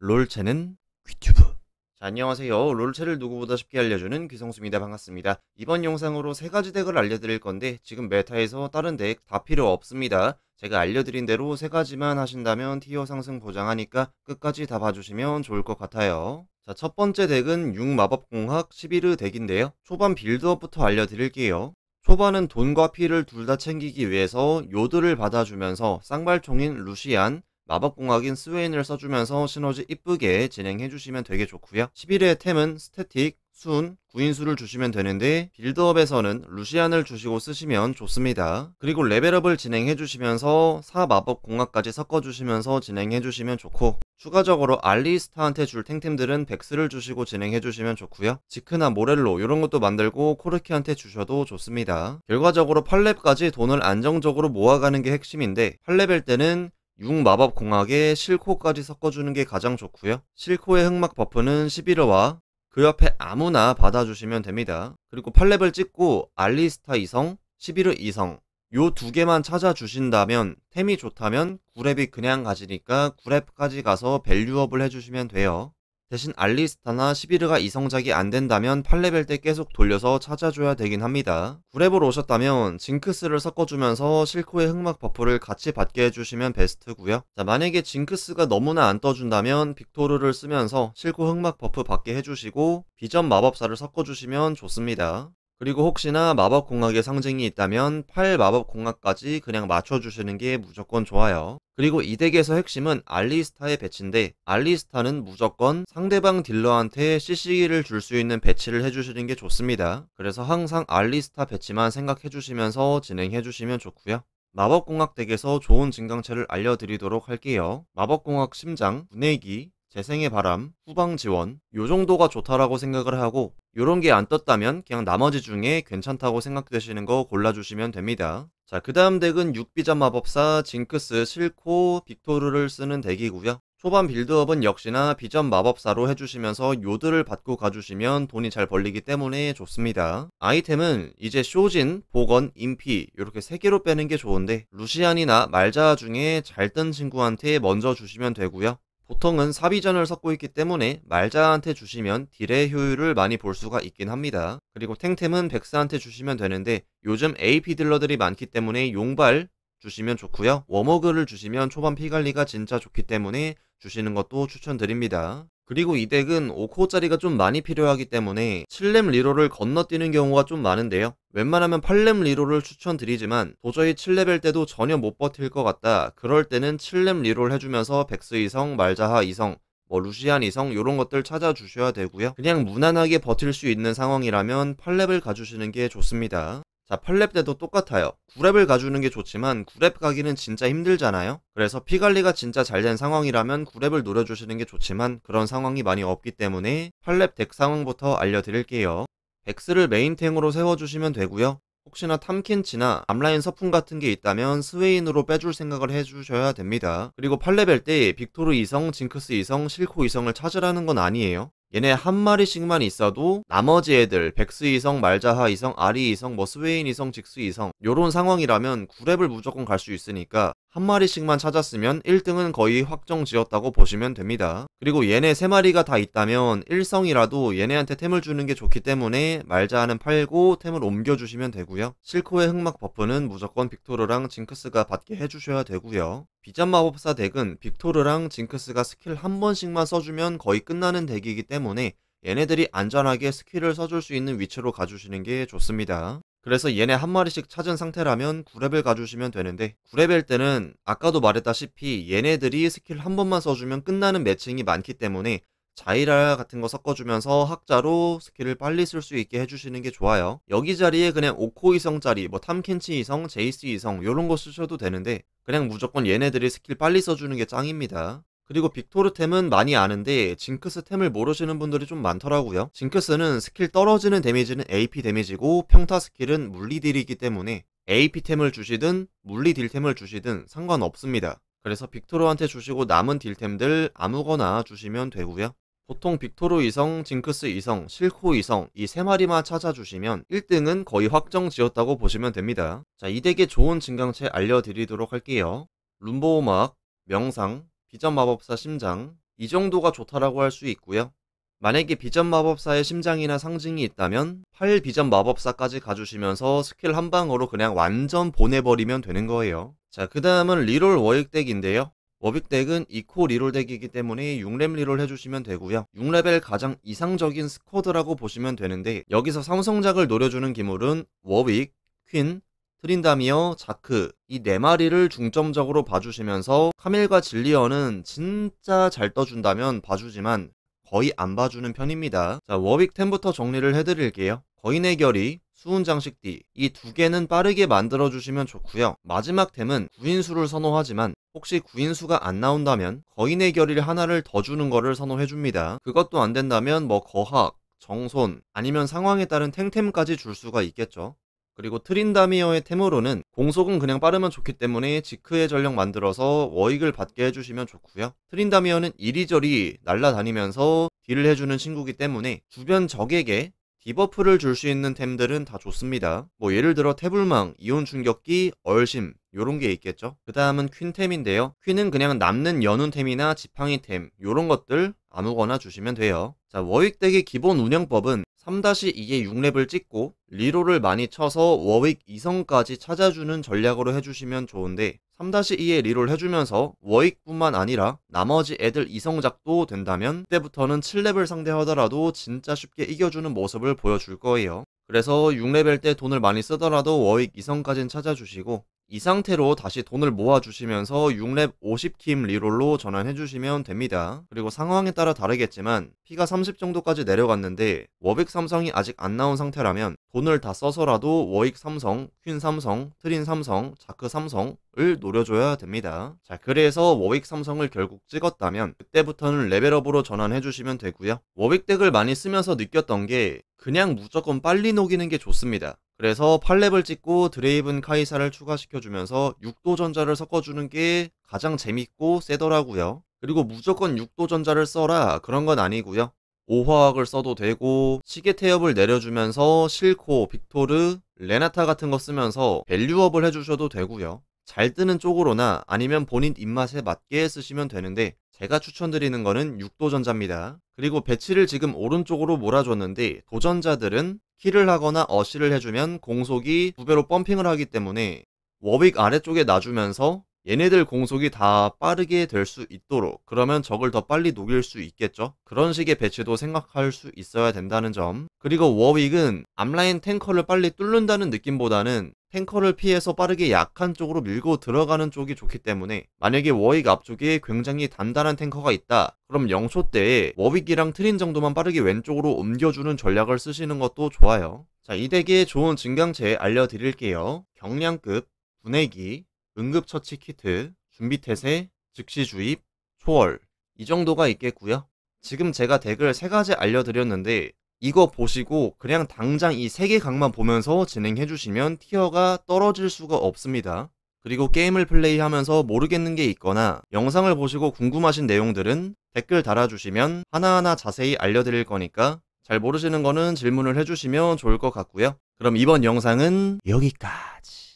롤체는 유튜브 자, 안녕하세요. 롤체를 누구보다 쉽게 알려주는 귀성수입니다. 반갑습니다. 이번 영상으로 세 가지 덱을 알려드릴 건데 지금 메타에서 다른 덱 다 필요 없습니다. 제가 알려드린 대로 세 가지만 하신다면 티어 상승 보장하니까 끝까지 다 봐주시면 좋을 것 같아요. 자, 첫 번째 덱은 6마법공학 1 1의 덱인데요. 초반 빌드업부터 알려드릴게요. 초반은 돈과 피를 둘 다 챙기기 위해서 요드를 받아주면서 쌍발총인 루시안, 마법공학인 스웨인을 써주면서 시너지 이쁘게 진행해 주시면 되게 좋고요 11의 템은 스태틱, 순, 구인수를 주시면 되는데 빌드업에서는 루시안을 주시고 쓰시면 좋습니다. 그리고 레벨업을 진행해 주시면서 4마법 공학까지 섞어 주시면서 진행해 주시면 좋고 추가적으로 알리스타한테 줄 탱템들은 백스를 주시고 진행해 주시면 좋고요. 지크나 모렐로 이런 것도 만들고 코르키한테 주셔도 좋습니다. 결과적으로 8렙까지 돈을 안정적으로 모아가는 게 핵심인데 8렙일 때는 육마법 공학에 실코까지 섞어주는 게 가장 좋고요. 실코의 흑막 버프는 11호와 그 옆에 아무나 받아주시면 됩니다. 그리고 8렙을 찍고 알리스타 2성, 11호 2성 요 두 개만 찾아주신다면 템이 좋다면 9렙이 그냥 가지니까 9렙까지 가서 밸류업을 해주시면 돼요. 대신 알리스타나 시비르가 이성작이 안 된다면 8레벨 때 계속 돌려서 찾아줘야 되긴 합니다. 9렙으로 오셨다면 징크스를 섞어주면서 실코의 흑막 버프를 같이 받게 해주시면 베스트구요자 만약에 징크스가 너무나 안 떠준다면 빅토르를 쓰면서 실코 흑막 버프 받게 해주시고 비전 마법사를 섞어주시면 좋습니다. 그리고 혹시나 마법공학의 상징이 있다면 8마법공학까지 그냥 맞춰주시는 게 무조건 좋아요. 그리고 이 덱에서 핵심은 알리스타의 배치인데 알리스타는 무조건 상대방 딜러한테 CC를 줄 수 있는 배치를 해주시는 게 좋습니다. 그래서 항상 알리스타 배치만 생각해주시면서 진행해주시면 좋고요. 마법공학 덱에서 좋은 증강체를 알려드리도록 할게요. 마법공학 심장, 분해기, 재생의 바람, 후방 지원, 요 정도가 좋다라고 생각을 하고, 요런 게 안 떴다면 그냥 나머지 중에 괜찮다고 생각되시는 거 골라주시면 됩니다. 자, 그 다음 덱은 6비전 마법사, 징크스, 실코, 빅토르를 쓰는 덱이고요 초반 빌드업은 역시나 비전 마법사로 해주시면서 요드를 받고 가주시면 돈이 잘 벌리기 때문에 좋습니다. 아이템은 이제 쇼진, 보건, 인피 이렇게 세개로 빼는 게 좋은데 루시안이나 말자 중에 잘 뜬 친구한테 먼저 주시면 되고요. 보통은 사비전을 섞고 있기 때문에 말자한테 주시면 딜의 효율을 많이 볼 수가 있긴 합니다. 그리고 탱템은 백사한테 주시면 되는데 요즘 AP 딜러들이 많기 때문에 용발 주시면 좋고요. 워머그를 주시면 초반 피관리가 진짜 좋기 때문에 주시는 것도 추천드립니다. 그리고 이 덱은 5코어짜리가 좀 많이 필요하기 때문에 7렘 리로를 건너뛰는 경우가 좀 많은데요. 웬만하면 8렘 리로를 추천드리지만 도저히 7레벨 때도 전혀 못 버틸 것 같다. 그럴 때는 7렘 리로를 해주면서 백스 2성, 말자하 2성, 뭐 루시안 2성 이런 것들 찾아주셔야 되고요. 그냥 무난하게 버틸 수 있는 상황이라면 8렙을 가주시는 게 좋습니다. 자, 8렙 때도 똑같아요. 9렙을 가주는 게 좋지만 9렙 가기는 진짜 힘들잖아요. 그래서 피관리가 진짜 잘된 상황이라면 9렙을 노려주시는 게 좋지만 그런 상황이 많이 없기 때문에 8렙 덱 상황부터 알려드릴게요. 백스를 메인탱으로 세워주시면 되고요. 혹시나 탐킨치나 암라인 서풍 같은 게 있다면 스웨인으로 빼줄 생각을 해주셔야 됩니다. 그리고 8레벨 때 빅토르 2성, 징크스 2성, 실코 2성을 찾으라는 건 아니에요. 얘네 한 마리씩만 있어도 나머지 애들 백스이성, 말자하이성, 아리이성, 뭐 스웨인이성, 직스이성 요런 상황이라면 9렙을 무조건 갈 수 있으니까 한 마리씩만 찾았으면 1등은 거의 확정 지었다고 보시면 됩니다. 그리고 얘네 3마리가 다 있다면 1성이라도 얘네한테 템을 주는 게 좋기 때문에 말자하는 팔고 템을 옮겨주시면 되고요. 실코의 흑막 버프는 무조건 빅토르랑 징크스가 받게 해주셔야 되고요. 비전 마법사 덱은 빅토르랑 징크스가 스킬 한 번씩만 써주면 거의 끝나는 덱이기 때문에 얘네들이 안전하게 스킬을 써줄 수 있는 위치로 가주시는 게 좋습니다. 그래서 얘네 한 마리씩 찾은 상태라면 9레벨 가주시면 되는데 9레벨 때는 아까도 말했다시피 얘네들이 스킬 한 번만 써주면 끝나는 매칭이 많기 때문에 자이라 같은 거 섞어주면서 학자로 스킬을 빨리 쓸 수 있게 해주시는 게 좋아요. 여기 자리에 그냥 오코 이성 자리, 뭐 탐켄치 이성, 제이스 이성 이런 거 쓰셔도 되는데 그냥 무조건 얘네들이 스킬 빨리 써주는 게 짱입니다. 그리고 빅토르 템은 많이 아는데 징크스 템을 모르시는 분들이 좀 많더라고요. 징크스는 스킬 떨어지는 데미지는 AP 데미지고 평타 스킬은 물리 딜이기 때문에 AP 템을 주시든 물리 딜 템을 주시든 상관없습니다. 그래서 빅토르한테 주시고 남은 딜템들 아무거나 주시면 되고요. 보통 빅토르 2성, 징크스 2성, 실코 2성 이 세 마리만 찾아주시면 1등은 거의 확정 지었다고 보시면 됩니다. 자, 이 덱의 좋은 증강체 알려드리도록 할게요. 룸보음악 명상, 비전마법사 심장 이 정도가 좋다라고 할 수 있고요. 만약에 비전마법사의 심장이나 상징이 있다면 8 비전마법사까지 가주시면서 스킬 한 방으로 그냥 완전 보내버리면 되는 거예요. 자, 그 다음은 리롤 워익덱인데요. 워빅덱은 이코 리롤덱이기 때문에 6렙 리롤 해주시면 되고요 6레벨 가장 이상적인 스쿼드라고 보시면 되는데 여기서 삼성작을 노려주는 기물은 워빅, 퀸, 트린다미어, 자크 이 네 마리를 중점적으로 봐주시면서 카밀과 질리어는 진짜 잘 떠준다면 봐주지만 거의 안 봐주는 편입니다. 자 워빅 10부터 정리를 해드릴게요. 거인의 결이 수훈 장식 D 이두 개는 빠르게 만들어 주시면 좋고요. 마지막 템은 구인수를 선호하지만 혹시 구인수가 안 나온다면 거인의 결의를 하나를 더 주는 거를 선호해 줍니다. 그것도 안 된다면 뭐 거학, 정손 아니면 상황에 따른 탱템까지 줄 수가 있겠죠. 그리고 트린다미어의 템으로는 공속은 그냥 빠르면 좋기 때문에 지크의 전력 만들어서 워익을 받게 해주시면 좋고요. 트린다미어는 이리저리 날라다니면서 딜을 해주는 친구기 때문에 주변 적에게 디버프를 줄 수 있는 템들은 다 좋습니다. 뭐 예를 들어 태블망, 이온 충격기, 얼심 요런 게 있겠죠. 그 다음은 퀸템인데요. 퀸은 그냥 남는 여운템이나 지팡이템 요런 것들 아무거나 주시면 돼요. 자, 워익덱의 기본 운영법은 3-2의 6렙을 찍고 리로를 많이 쳐서 워윅 2성까지 찾아주는 전략으로 해주시면 좋은데 3-2의 리롤 해주면서 워익뿐만 아니라 나머지 애들 2성작도 된다면 그때부터는 7렙을 상대하더라도 진짜 쉽게 이겨주는 모습을 보여줄 거예요. 그래서 6레벨 때 돈을 많이 쓰더라도 워익 2성까진 찾아주시고 이 상태로 다시 돈을 모아주시면서 6렙 50킴 리롤로 전환해주시면 됩니다. 그리고 상황에 따라 다르겠지만 피가 30 정도까지 내려갔는데 워빅 삼성이 아직 안 나온 상태라면 돈을 다 써서라도 워익 삼성, 퀸 삼성, 트린 삼성, 자크 삼성을 노려줘야 됩니다. 자 그래서 워익 삼성을 결국 찍었다면 그때부터는 레벨업으로 전환해주시면 되고요. 워빅 덱을 많이 쓰면서 느꼈던 게 그냥 무조건 빨리 녹이는 게 좋습니다. 그래서 팔렙을 찍고 드레이븐 카이사를 추가시켜주면서 6도전자를 섞어주는 게 가장 재밌고 세더라고요. 그리고 무조건 6도전자를 써라 그런 건 아니고요. 오화학을 써도 되고 시계 태엽을 내려주면서 실코, 빅토르, 레나타 같은 거 쓰면서 밸류업을 해주셔도 되고요. 잘 뜨는 쪽으로나 아니면 본인 입맛에 맞게 쓰시면 되는데 제가 추천드리는 거는 6도전자입니다. 그리고 배치를 지금 오른쪽으로 몰아줬는데 도전자들은 킬을 하거나 어시를 해주면 공속이 두배로 펌핑을 하기 때문에 워윅 아래쪽에 놔주면서 얘네들 공속이 다 빠르게 될 수 있도록 그러면 적을 더 빨리 녹일 수 있겠죠. 그런 식의 배치도 생각할 수 있어야 된다는 점. 그리고 워윅은 암라인 탱커를 빨리 뚫는다는 느낌보다는 탱커를 피해서 빠르게 약한 쪽으로 밀고 들어가는 쪽이 좋기 때문에 만약에 워윅 앞쪽에 굉장히 단단한 탱커가 있다 그럼 0초 때에 워윅이랑 트린 정도만 빠르게 왼쪽으로 옮겨주는 전략을 쓰시는 것도 좋아요 자이 덱의 좋은 증강체 알려드릴게요 경량급, 분해기, 응급처치 키트, 준비태세, 즉시주입, 초월 이 정도가 있겠고요. 지금 제가 덱을 3 가지 알려드렸는데 이거 보시고 그냥 당장 이3개 각만 보면서 진행해 주시면 티어가 떨어질 수가 없습니다. 그리고 게임을 플레이하면서 모르겠는 게 있거나 영상을 보시고 궁금하신 내용들은 댓글 달아주시면 하나하나 자세히 알려드릴 거니까 잘 모르시는 거는 질문을 해주시면 좋을 것 같고요. 그럼 이번 영상은 여기까지.